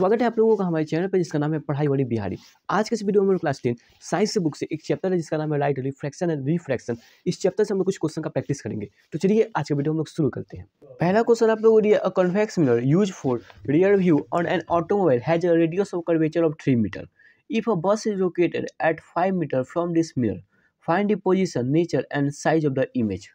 स्वागत है आप लोगों का हमारे चैनल पर जिसका नाम है पढ़ाई वाली बिहारी आज के इस वीडियो में क्लास टेन साइंस बुक से एक चैप्टर है जिसका नाम है लाइट रिफ्रैक्शन एंड रिफ्रैक्शन इस चैप्टर से हम लोग कुछ क्वेश्चन का प्रैक्टिस करेंगे तो चलिए आज का वीडियो हम लोग शुरू करते हैं पहला क्वेश्चन आप लोगों लोग convex mirror use for rear view on an automobile has radius of curvature of three metre if a bus is located at five metre from this mirror find the position nature and size of the image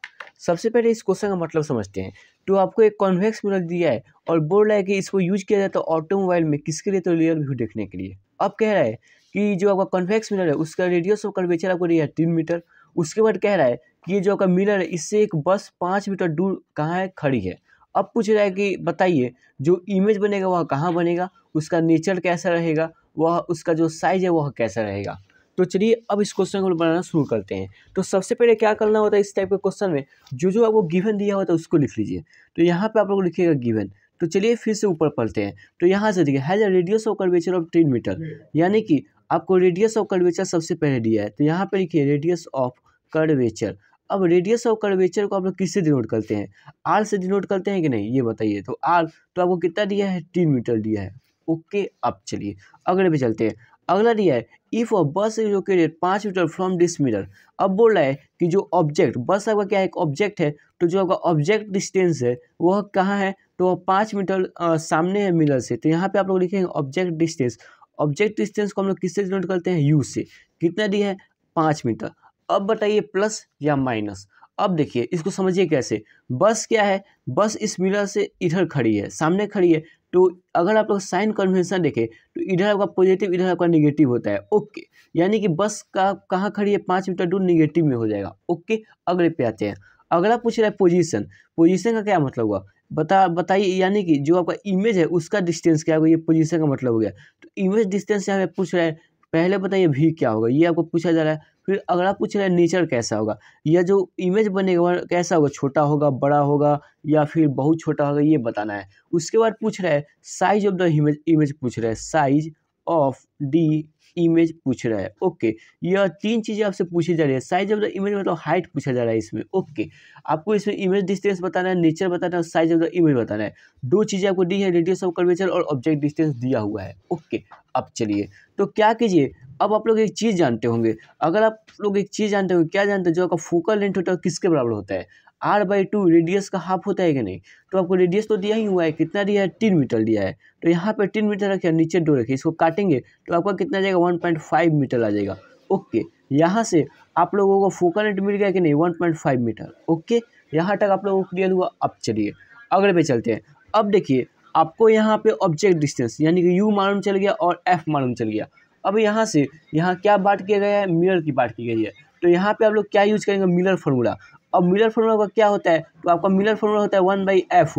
सबसे पहले इस question का मतलब समझते हैं तो आपको एक कॉन्वेक्स मिरर दिया है और बोल रहा है कि इसको यूज किया जाता है ऑटोमोबाइल में किसके लिए तो रियल व्यू देखने के लिए अब कह रहा है कि जो आपका कॉन्वेक्स मिरर है उसका रेडियस ऑफ कर्वेचर आपको दिया है तीन मीटर उसके बाद कह रहा है कि ये जो आपका मिरर है इससे एक बस पाँच मीटर दूर कहाँ है खड़ी है अब पूछ रहा है कि बताइए जो इमेज बनेगा वह कहाँ बनेगा उसका नेचर कैसा रहेगा वह उसका जो साइज है वह कैसा रहेगा तो चलिए अब इस क्वेश्चन को बनाना शुरू करते हैं तो सबसे पहले क्या करना होता है इस टाइप के क्वेश्चन में जो जो आपको गिवन दिया होता है उसको लिख लीजिए तो यहाँ पर आप लोग लिखिएगा गिवन तो चलिए फिर से ऊपर पढ़ते हैं तो यहाँ से देखिए has a radius of curvature of ten metre यानी कि आपको रेडियस ऑफ कर्वेचर सबसे पहले दिया है तो यहाँ पर लिखिए रेडियस ऑफ कर्वेचर अब रेडियस ऑफ कर्वेचर को आप लोग किससे डिनोट करते हैं आर से डिनोट करते हैं कि नहीं ये बताइए तो आर तो आपको कितना दिया है तीन मीटर दिया है ओके अब चलिए अगले पे चलते हैं अगला दिया है if a bus is located पाँच मीटर फ्रॉम दिस मीटर अब बोल रहा है कि जो ऑब्जेक्ट बस आपका क्या है एक ऑब्जेक्ट है तो जो आपका ऑब्जेक्ट डिस्टेंस है वह कहाँ है तो वह पाँच मीटर सामने है मीटर से तो यहाँ पे आप लोग लिखेंगे ऑब्जेक्ट डिस्टेंस ऑब्जेक्ट डिस्टेंस को हम लोग किससे डिनोट करते हैं यू से कितना दिया है पाँच मीटर अब बताइए प्लस या माइनस अब देखिए इसको समझिए कैसे बस क्या है बस इस मिरर से इधर खड़ी है सामने खड़ी है तो अगर आप लोग साइन कन्वेंशन देखें तो इधर आपका पॉजिटिव इधर आपका निगेटिव होता है ओके यानी कि बस का कहाँ खड़ी है पाँच मीटर दूर निगेटिव में हो जाएगा ओके अगले पे आते हैं अगला पूछ रहा है पोजीशन पोजीशन का क्या मतलब हुआ बता बताइए यानी कि जो आपका इमेज है उसका डिस्टेंस क्या होगा ये पोजीशन का मतलब हो गया तो इमेज डिस्टेंस यहाँ पे पूछ रहा है पहले बताइए भी क्या होगा ये आपको पूछा जा रहा है फिर अगला पूछ रहा है नेचर कैसा होगा यह जो इमेज बनेगा कैसा होगा छोटा होगा बड़ा होगा या फिर बहुत छोटा होगा ये बताना है उसके बाद पूछ रहा है size of the image image पूछ रहा है साइज ऑफ डी इमेज पूछ रहा है ओके यह तीन चीज़ें आपसे पूछी जा रही है साइज ऑफ द इमेज मतलब हाइट पूछा जा रहा है इसमें ओके आपको इसमें इमेज डिस्टेंस बताना है नेचर बताना है साइज ऑफ द इमेज बताना है दो चीज़ें आपको दी है रेडियस ऑफ कर्वेचर और ऑब्जेक्ट डिस्टेंस दिया हुआ है ओके अब चलिए तो क्या कीजिए अब आप लोग एक चीज़ जानते होंगे अगर आप लोग एक चीज़ जानते होंगे क्या जानते हैं जो आपका फोकल लेंथ होता है किसके बराबर होता है आर बाई टू रेडियस का हाफ होता है कि नहीं तो आपको रेडियस तो दिया ही हुआ है कितना दिया है तीन मीटर दिया है तो यहाँ पे तीन मीटर रखिए नीचे दो रखिए इसको काटेंगे तो आपका कितना जाएगा जाएगा वन पॉइंट फाइव मीटर आ जाएगा ओके यहाँ से आप लोगों को फोकल लेंथ मिल गया कि नहीं one point five metre okay यहाँ तक आप लोगों को क्लियर हुआ अब चलिए अगले पे चलते हैं अब देखिए आपको यहाँ पे ऑब्जेक्ट डिस्टेंस यानी कि यू मालूम चल गया और एफ मालूम चल गया अब यहाँ से यहाँ क्या बात किया गया है मिरर की बात की गई है तो यहाँ पे आप लोग क्या यूज़ करेंगे मिलर फार्मूला अब मिलर फार्मूला का क्या होता है तो आपका मिलर फार्मूला होता है one by F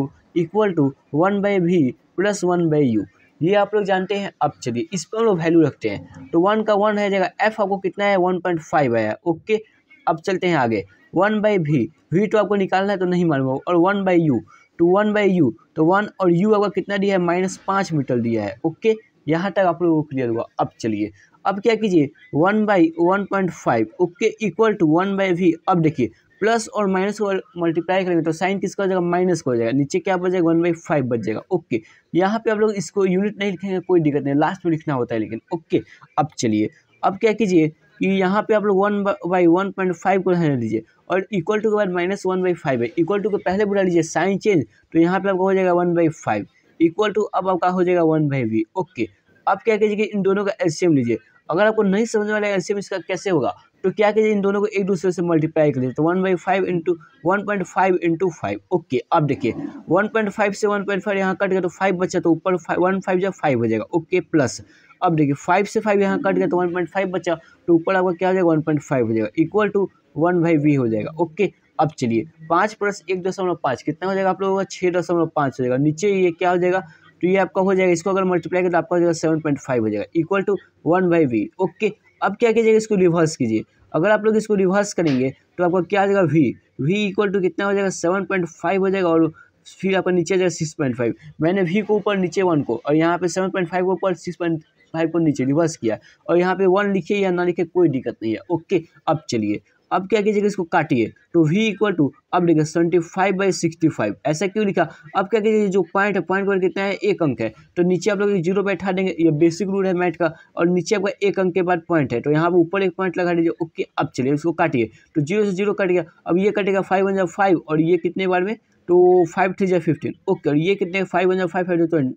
equal to one by V plus one by U ये आप लोग जानते हैं अब चलिए इस पर हम लोग वैल्यू रखते हैं तो वन का वन है जगह एफ आपको कितना है वन पॉइंट फाइव आया ओके अब चलते हैं आगे वन बाई वी वी तो आपको निकालना है तो नहीं मालूम और वन बाई यू तो वन बाई यू तो वन और यू आपका कितना दिया है माइनस पाँच मीटर दिया है ओके यहाँ तक आप लोगों को क्लियर हुआ अब चलिए अब क्या कीजिए one by one point five okay equal to one by V अब देखिए प्लस और माइनस को मल्टीप्लाई करेंगे तो साइन किसका हो जाएगा माइनस का हो जाएगा नीचे क्या बच जाएगा वन बाई फाइव बच जाएगा ओके यहाँ पे आप लोग इसको यूनिट नहीं लिखेंगे कोई दिक्कत नहीं लास्ट में लिखना होता है लेकिन ओके अब चलिए अब क्या कीजिए कि यहाँ पे आप लोग one by one point five को ध्यान दीजिए और इक्वल टू के बाद माइनस वन बाई फाइव है इक्वल टू को पहले बुला लीजिए साइन चेंज तो यहाँ पे आपका हो जाएगा one by five equal to अब आपका हो जाएगा वन बाई वी ओके अब क्या कीजिए कि इन दोनों का एल्शियम लीजिए अगर आपको नहीं समझ में आएगा एल्शियम इसका कैसे होगा तो क्या कीजिए इन दोनों को एक दूसरे से मल्टीप्लाई कर दीजिए तो one by five into one point five into five okay अब देखिए वन पॉइंट फाइव से वन पॉइंट फाइव यहाँ कट गया तो फाइव बचा तो ऊपर वन फाइव जब फाइव हो जाएगा ओके प्लस अब देखिए फाइव से फाइव यहाँ कट गया तो वन पॉइंट फाइव बचा तो ऊपर आपका क्या हो जाएगा वन पॉइंट फाइव हो जाएगा equal to one by V हो जाएगा ओके अब चलिए पाँच प्लस एक दशमलव पाँच कितना हो जाएगा आप लोगों का छः दशमलव पाँच हो जाएगा नीचे ये क्या हो जाएगा तो ये आपका हो जाएगा इसको अगर मल्टीप्लाई करें तो आपका हो जाएगा सेवन पॉइंट फाइव हो जाएगा equal to one by V okay अब क्या कीजिएगा इसको रिवर्स कीजिए अगर आप लोग इसको रिवर्स करेंगे तो आपका क्या आ जाएगा वी वी इक्वल टू कितना हो जाएगा सेवन पॉइंट फाइव हो जाएगा और फिर आपका नीचे आ जाएगा सिक्स पॉइंट फाइव मैंने वी को ऊपर नीचे वन को और यहाँ पे सेवन पॉइंट फाइव को ऊपर सिक्स पॉइंट फाइव को नीचे रिवर्स किया और यहाँ पे वन लिखे या ना लिखे कोई दिक्कत नहीं है ओके अब चलिए अब क्या कीजिएगा इसको काटिए तो वी इक्वल टू अब लिखिए seventy five by sixty five ऐसा क्यों लिखा अब क्या कीजिए जो पॉइंट है पॉइंट पर कितना है एक अंक है तो नीचे आप लोग जीरो पे उठा देंगे ये बेसिक रूल है मैथ का और नीचे आपका एक अंक के बाद पॉइंट है तो यहाँ पर ऊपर एक पॉइंट लगा दीजिए ओके अब चलिए उसको काटिए तो जीरो से जीरो कट गया अब ये कटेगा फाइव वन फाइव और ये कितने बार में तो फाइव थ्री जाए फिफ्टीन ओके और ये कितने five one five five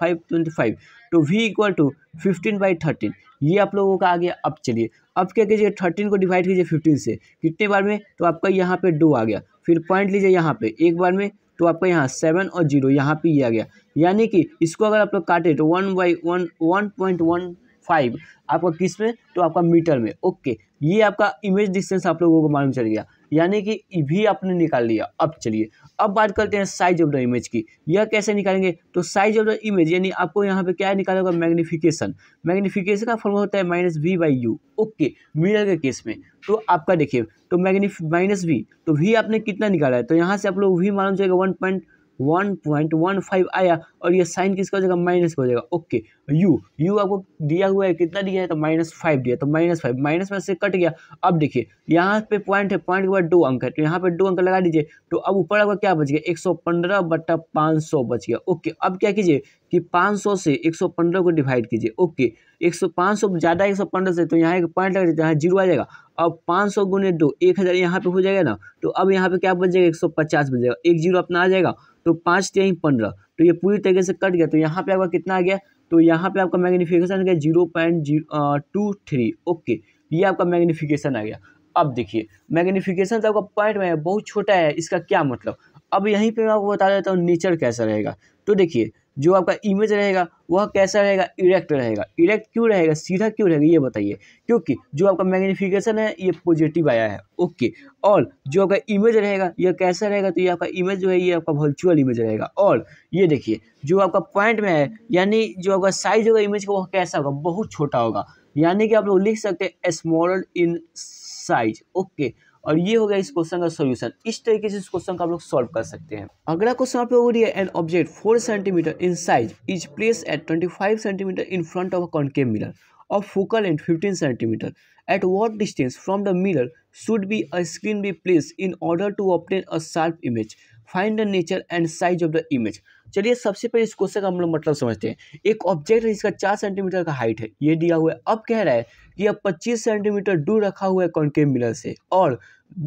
five twenty five तो v equal to fifteen by thirteen ये आप लोगों का आ गया अब चलिए अब क्या कीजिए थर्टीन को डिवाइड कीजिए फिफ्टीन से कितने बार में तो आपका यहाँ पे दो आ गया फिर पॉइंट लीजिए यहाँ पे एक बार में तो आपका यहाँ सेवन और जीरो यहाँ पे ये आ गया यानी कि इसको अगर आप लोग काटे तो one by one one point one five आपका किस में तो आपका मीटर में ओके ये आपका इमेज डिस्टेंस आप लोगों को मालूम चल गया यानी कि भी आपने निकाल लिया अब चलिए अब बात करते हैं साइज ऑफ द इमेज की यह कैसे निकालेंगे तो साइज ऑफ द इमेज यानी आपको यहाँ पे क्या निकालना होगा मैग्निफिकेशन मैग्निफिकेशन का फॉर्मूला होता है minus V by U okay mirror के केस में तो आपका देखिए तो मैग्निफ माइनस वी तो वी आपने कितना निकाला है तो यहाँ से आप लोग वी मालूम चाहिए one point one point one five आया और ये साइन किसका हो जाएगा माइनस का हो जाएगा ओके यू यू आपको दिया हुआ है कितना दिया है तो माइनस फाइव दिया तो माइनस फाइव माइनस में से कट गया अब देखिए यहाँ पे पॉइंट है पॉइंट के बाद दो अंक है तो यहाँ पे दो अंक लगा दीजिए तो अब ऊपर आपका क्या बच गया एक सौ पंद्रह बट्टा पाँच सौ बच गया ओके अब क्या कीजिए कि पाँच सौ से एक सौ पंद्रह को डिवाइड कीजिए ओके एक सौ पाँच सौ ज़्यादा एक सौ पंद्रह से तो यहाँ एक पॉइंट लग जाता है जीरो आ जाएगा अब पाँच सौ गुने दो एक हज़ार यहाँ पे हो जाएगा ना तो अब यहाँ पे क्या बच जाएगा एक सौ पचास बच जाएगा एक जीरो अपना आ जाएगा तो पाँच तेईस पंद्रह तो ये पूरी तरीके से कट गया तो यहाँ पर आपका कितना आ गया तो यहाँ पे आपका मैग्नीफिकेशन आ गया zero point zero two three okay ये आपका मैग्नीफिकेशन आ गया अब देखिए मैग्नीफिकेशन तो आपका पॉइंट में बहुत छोटा है इसका क्या मतलब अब यहीं पे मैं आपको बता देता हूँ नेचर कैसा रहेगा तो देखिए जो आपका इमेज रहेगा वह कैसा रहेगा इरेक्ट रहेगा इरेक्ट क्यों रहेगा सीधा क्यों रहेगा ये बताइए क्योंकि जो आपका मैग्निफिकेशन है ये पॉजिटिव आया है ओके और जो आपका इमेज रहेगा यह कैसा रहेगा तो ये आपका इमेज जो है ये आपका वर्चुअल इमेज रहेगा और ये देखिए जो आपका पॉइंट में है यानी जो आपका साइज होगा इमेज का वह कैसा होगा बहुत छोटा होगा यानी कि आप लोग लिख सकते हैं small in size okay okay. और ये हो गया इस क्वेश्चन का सोल्यूशन इस तरीके से इस क्वेश्चन का आप लोग सॉल्व कर सकते हैं अगला क्वेश्चन आप लोगों को an object four centimetre in size is place at twenty five centimetre in front of a concave mirror और focal and fifteen centimetre at what distance from the mirror should be a screen be place in order to obtain a sharp image find the nature and size of the image चलिए सबसे पहले इस question का हम लोग मतलब समझते हैं एक ऑब्जेक्ट है जिसका चार सेंटीमीटर का हाइट है ये दिया हुआ है अब कह रहा है कि अब पच्चीस सेंटीमीटर दूर रखा हुआ है कॉन्केव मिलर से और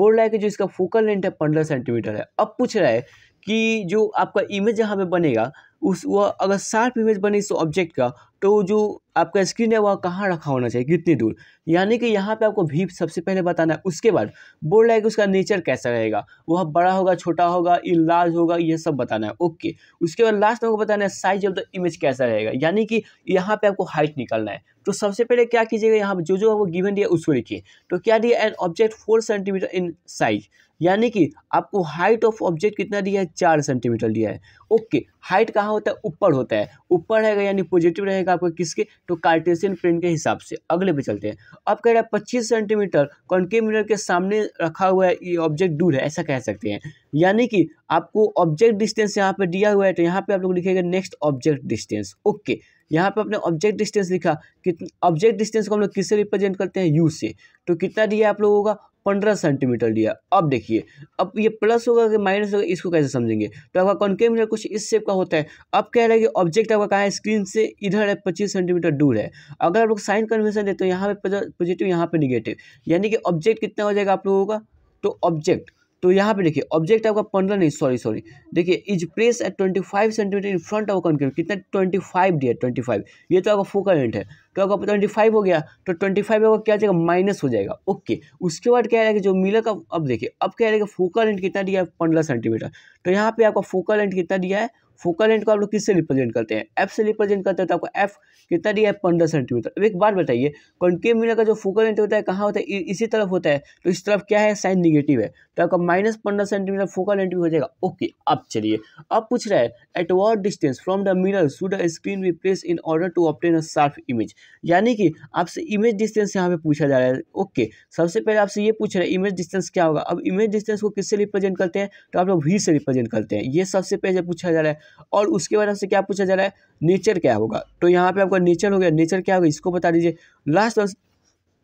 बोल रहा है कि जो इसका फोकल लेंथ है पंद्रह सेंटीमीटर है अब पूछ रहा है कि जो आपका इमेज यहाँ पे बनेगा उस वह अगर शार्प इमेज बने इस ऑब्जेक्ट का तो जो आपका स्क्रीन है वह कहाँ रखा होना चाहिए कितनी दूर यानी कि यहाँ पे आपको भी सबसे पहले बताना है उसके बाद बोल रहा है कि उसका नेचर कैसा रहेगा वह बड़ा होगा छोटा होगा ये लार्ज होगा ये सब बताना है ओके उसके बाद लास्ट में आपको बताना है साइज ऑफ द इमेज कैसा रहेगा यानी कि यहाँ पर आपको हाइट निकलना है तो सबसे पहले क्या कीजिएगा यहाँ पर जो जो आपको गिवन दिया उसको लिखिए तो क्या दिया an object four centimetre in size यानी कि आपको हाइट ऑफ ऑब्जेक्ट कितना दिया है चार सेंटीमीटर दिया है ओके हाइट कहाँ होता है ऊपर होता है ऊपर रहेगा यानी पॉजिटिव रहेगा आपको किसके तो कार्टेशियन प्लेन के हिसाब से अगले पे चलते हैं अब कह रहा है पच्चीस सेंटीमीटर कॉन्के मिरर के सामने रखा हुआ है ये ऑब्जेक्ट दूर है ऐसा कह सकते हैं यानी कि आपको ऑब्जेक्ट डिस्टेंस यहाँ पर दिया हुआ है तो यहाँ पर आप लोग लिखेगा नेक्स्ट ऑब्जेक्ट डिस्टेंस ओके यहाँ पे आपने ऑब्जेक्ट डिस्टेंस लिखा कितना ऑब्जेक्ट डिस्टेंस को हम लोग किससे रिप्रेजेंट करते हैं यू से तो कितना दिया आप लोगों का पंद्रह सेंटीमीटर लिया अब देखिए अब ये प्लस होगा कि माइनस होगा इसको कैसे समझेंगे तो आपका कॉन्केव मिरर कुछ इस शेप का होता है अब कह रहा है कि ऑब्जेक्ट आपका कहाँ है स्क्रीन से इधर है पच्चीस सेंटीमीटर दूर है अगर आप लोग साइन कन्वेंशन देते हो यहाँ पे पॉजिटिव यहाँ पे निगेटिव यानी कि ऑब्जेक्ट कितना हो जाएगा आप लोगों का तो ऑब्जेक्ट तो यहाँ पे देखिए ऑब्जेक्ट आपका पंद्रह नहीं सॉरी सॉरी देखिए is place at twenty five centimetre in front of concave कितना ट्वेंटी फाइव डी है ट्वेंटी फाइव ये तो आपका फोकल लेंथ है तो आपका ट्वेंटी फाइव हो गया तो ट्वेंटी फाइव आपका क्या जाएगा माइनस हो जाएगा ओके उसके बाद क्या रहेगा जो मिलर का अब देखिए अब क्या रहेगा फोकल लेंथ कितना दिया है पंद्रह सेंटीमीटर तो यहाँ पे आपका फोकल लेंथ कितना दिया है फोकल लेंथ को आप लोग किससे रिप्रेजेंट करते हैं एफ से रिप्रेजेंट करते हैं तो आपको एफ कितना दिया है पंद्रह सेंटीमीटर अब एक बार बताइए कॉन्केव मिलर का जो फोकल लेंथ होता है कहाँ होता है इसी तरफ होता है तो इस तरफ क्या है साइन निगेटिव है तो आपका माइनस पंद्रह सेंटीमीटर फोकल लेंथ भी हो जाएगा ओके अब चलिए अब पूछ रहा है at what distance from the mirror should the screen be place in order to obtain a sharp image यानी कि आपसे इमेज डिस्टेंस यहाँ पे पूछा जा रहा है ओके सबसे पहले आपसे ये पूछ रहा है इमेज डिस्टेंस क्या होगा अब इमेज डिस्टेंस को किससे रिप्रेजेंट करते हैं तो आप लोग वी से रिप्रेजेंट करते हैं ये सबसे पहले पूछा जा रहा है और उसके बाद आपसे क्या पूछा जा रहा है नेचर क्या होगा तो यहाँ पे आपका नेचर हो गया नेचर क्या होगा इसको बता दीजिए लास्ट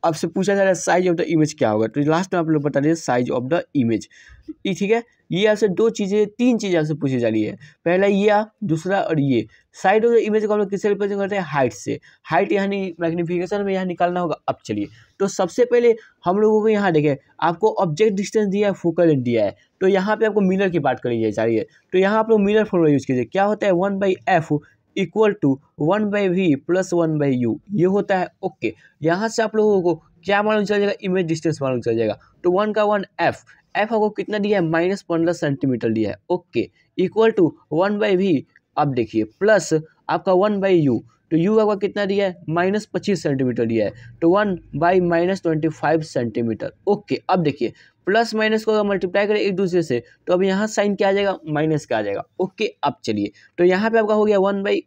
आपसे पूछा जा रहा है साइज ऑफ द इमेज क्या होगा तो लास्ट में आप लोग बता दें साइज ऑफ द इमेज ये ठीक है ये आपसे दो चीज़ें तीन चीज़ें आपसे पूछी जा रही है पहला ये आप दूसरा और ये साइड ऑफ द इमेज को हम लोग किससे रिप्रेजेंट करते हैं हाइट से हाइट यहाँ मैग्निफिकेशन में यहाँ निकालना होगा अब चलिए तो सबसे पहले हम लोगों को यहाँ देखें आपको ऑब्जेक्ट डिस्टेंस दिया है फोकल लेंथ दिया है तो यहाँ पे आपको मिलर की बात करी जा रही है तो यहाँ आप लोग मिलर फॉर्मूला यूज़ कीजिए क्या होता है one by F equal to one by V plus one by U ये होता है ओके यहाँ से आप लोगों को क्या मालूम चल जाएगा इमेज डिस्टेंस मालूम चल जाएगा तो वन का वन एफ एफ आपको कितना दिया है माइनस पंद्रह सेंटीमीटर दिया है okay equal to one by V आप देखिए प्लस आपका वन बाई यू तो यू आपका कितना दिया है माइनस पच्चीस सेंटीमीटर दिया है तो one by minus twenty five centimetre okay अब देखिए प्लस माइनस को अगर मल्टीप्लाई करें एक दूसरे से तो अब यहाँ साइन क्या आ जाएगा माइनस क्या आ जाएगा ओके अब चलिए तो यहाँ पे आपका हो गया one by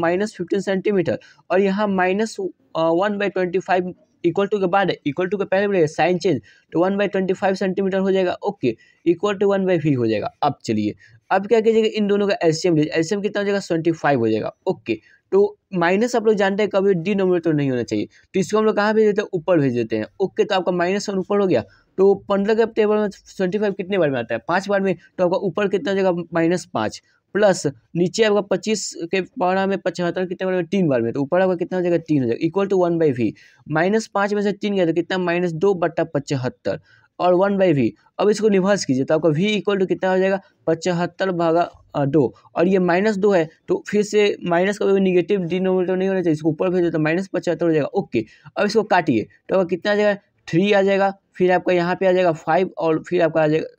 minus fifteen centimetre और यहाँ minus one by twenty five equal to के बाद इक्वल टू के पहले बढ़ेगा साइन चेंज तो one by twenty five centimetre हो जाएगा okay equal to one by V हो जाएगा अब चलिए अब क्या कीजिएगा इन दोनों का एलसीएम लीजिए एलसीएम कितना हो जाएगा ट्वेंटी फाइव हो जाएगा ओके तो माइनस आप लोग जानते हैं कभी डी तो नहीं होना चाहिए तो इसको हम लोग कहाँ भेज देते हैं ऊपर भेज देते हैं ओके तो आपका माइनस वन ऊपर हो गया तो पंद्रह के टेबल में ट्वेंटी फाइव कितने बार में आता है पाँच बार में तो आपका ऊपर कितना हो जाएगा माइनस पाँच प्लस नीचे आपका पच्चीस के पारा में पचहत्तर कितने बार में तीन बार में तो ऊपर आपका कितना हो जाएगा तीन हो जाएगा equal to one by V minus पाँच में से तीन गया तो कितना माइनस दो बट्टा पचहत्तर और वन बाई वी अब इसको रिवर्स कीजिए तो आपका वी इक्वल टू कितना हो जाएगा पचहत्तर भागा दो और ये माइनस दो है तो फिर से माइनस का भी निगेटिव डिनोमीटर नहीं होना चाहिए इसको ऊपर भेजिए तो माइनस पचहत्तर हो जाएगा ओके अब इसको काटिए तो आपका कितना आ जाएगा थ्री आ जाएगा फिर आपका यहाँ पर आ जाएगा फाइव और फिर आपका आ जाएगा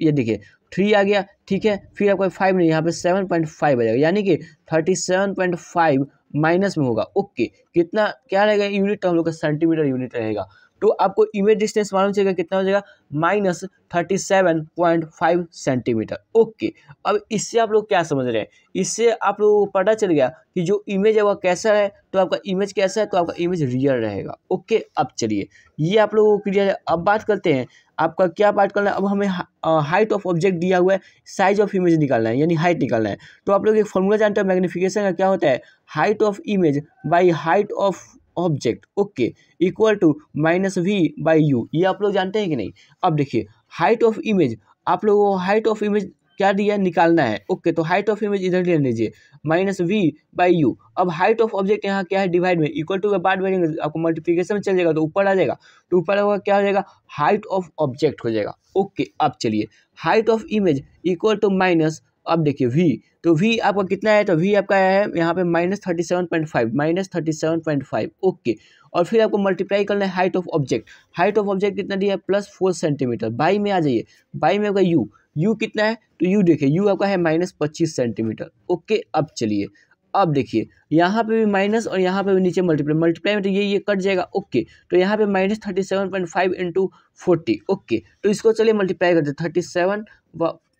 ये देखिए थ्री आ गया ठीक है फिर आपका फाइव नहीं यहाँ पे सेवन पॉइंट फाइव आ जाएगा यानी कि thirty seven point five minus में होगा ओके कितना क्या रहेगा यूनिट हम लोग का सेंटीमीटर यूनिट रहेगा तो आपको इमेज डिस्टेंस मालूम चलेगा कितना हो जाएगा minus thirty seven point five centimetre okay अब इससे आप लोग क्या समझ रहे हैं इससे आप लोगों को पता चल गया कि जो इमेज है वह कैसा है तो आपका इमेज कैसा है तो आपका इमेज रियल रहेगा ओके अब चलिए ये आप लोगों को क्लियर है अब बात करते हैं आपका क्या पार्ट करना है अब हमें हाइट ऑफ ऑब्जेक्ट दिया हुआ है साइज ऑफ इमेज निकालना है यानी हाइट निकालना है तो आप लोग एक फॉर्मूला जानते हो मैग्निफिकेशन का क्या होता है height of image by height of object okay equal to minus V by U ये आप लोग जानते हैं कि नहीं अब देखिए हाइट ऑफ इमेज आप लोगों को हाइट ऑफ इमेज क्या दिया निकालना है ओके तो हाइट ऑफ इमेज इधर ले लीजिए माइनस वी बाई यू अब हाइट ऑफ ऑब्जेक्ट यहाँ क्या है डिवाइड में इक्वल टू का पार्ट बढ़ेंगे आपको मल्टीप्लीकेशन में चल जाएगा तो ऊपर आ जाएगा तो ऊपर होगा क्या हो जाएगा हाइट ऑफ ऑब्जेक्ट हो जाएगा ओके अब चलिए height of image equal to minus अब देखिए वी तो वी आपका कितना है तो वी आपका है यहाँ पे minus thirty seven point five minus thirty seven point five okay और फिर आपको मल्टीप्लाई करना है height of object height of object कितना दिया है प्लस फोर सेंटीमीटर बाई में आ जाइए बाई में आपका यू यू कितना है तो यू देखिए यू आपका है माइनस पच्चीस सेंटीमीटर ओके अब चलिए अब देखिए यहाँ पे भी माइनस और यहाँ पे भी नीचे मल्टीप्लाई मल्टीप्लाई में तो ये ये कट जाएगा ओके तो यहाँ पे minus thirty seven point five into forty okay तो इसको चलिए मल्टीप्लाई करते thirty seven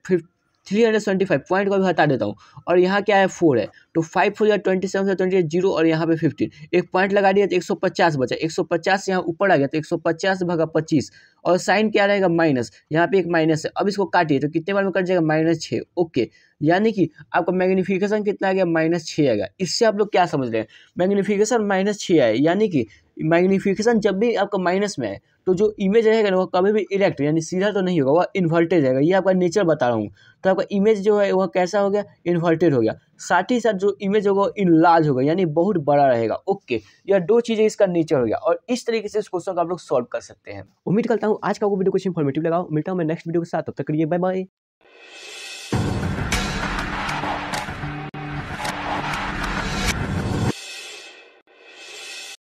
fifty three hundred seventy five point को भी हटा देता हूँ और यहाँ क्या है फोर है तो फाइव फोर या ट्वेंटी सेवन से ट्वेंटी जीरो और यहाँ पे फिफ्टीन एक पॉइंट लगा दिया तो एक सौ पचास बचा एक सौ पचास यहाँ ऊपर आ गया तो एक सौ पचास भगा पच्चीस और साइन क्या रहेगा माइनस यहाँ पे एक माइनस है अब इसको काटिए तो कितने बार में कट जाएगा माइनस छः ओके यानी कि आपका मैग्निफिकेशन कितना आ गया माइनस छः आएगा इससे आप लोग क्या समझ रहे हैं मैग्निफिकेशन माइनस छः आए यानी कि मैग्निफिकेशन जब भी आपका माइनस में आए तो जो इमेज रहेगा ना वो कभी भी इरेक्ट यानी सीधा तो नहीं होगा वह इन्वर्टेड रहेगा ये आपका नेचर बता रहा हूँ तो आपका इमेज जो है वह कैसा हो गया इन्वर्टेड हो गया साथ ही साथ जो इमेज होगा इन लार्ज होगा यानी बहुत बड़ा रहेगा ओके या दो चीज़ें इसका नेचर हो गया और इस तरीके से इस क्वेश्चन को आप लोग सॉल्व कर सकते हैं उम्मीद करता हूँ आज का वो वीडियो कुछ इन्फॉर्मेटिव लगाओ मिलता हूँ मैं नेक्स्ट वीडियो के साथ तब तक करिए बाय बाय